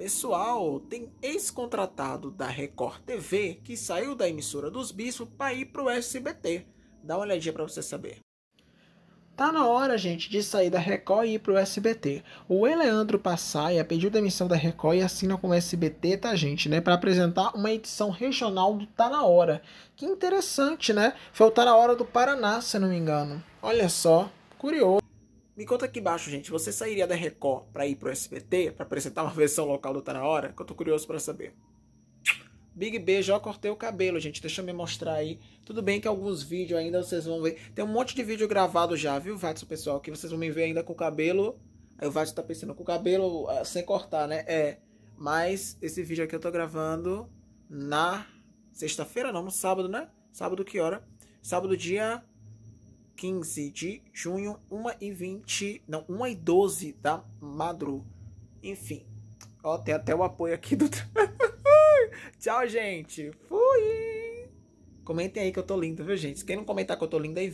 Pessoal, tem ex-contratado da Record TV que saiu da emissora dos bispos para ir para o SBT. Dá uma olhadinha para você saber. Tá na hora, gente, de sair da Record e ir pro SBT. O Eleandro Passaia pediu demissão da Record e assina com o SBT, tá, gente, né? Para apresentar uma edição regional do Tá na Hora. Que interessante, né? Foi o Tá na Hora do Paraná, se não me engano. Olha só, curioso. Me conta aqui embaixo, gente, você sairia da Record para ir pro SBT, para apresentar uma versão local do Tá Na Hora? Que eu tô curioso para saber. Big B, já cortei o cabelo, gente. Deixa eu me mostrar aí. Tudo bem que alguns vídeos ainda vocês vão ver. Tem um monte de vídeo gravado já, viu, Vatos, pessoal? Que vocês vão me ver ainda com o cabelo. Aí o Vatos tá pensando com o cabelo ah, sem cortar, né? É. Mas esse vídeo aqui eu tô gravando na sexta-feira, não, no sábado, né? Sábado que hora? Sábado dia 15 de junho, 1h20, não, 1h12 da madru. Enfim, ó, tem até o apoio aqui do... Tchau, gente. Fui! Comentem aí que eu tô lindo, viu, gente? Quem não comentar que eu tô lindo aí...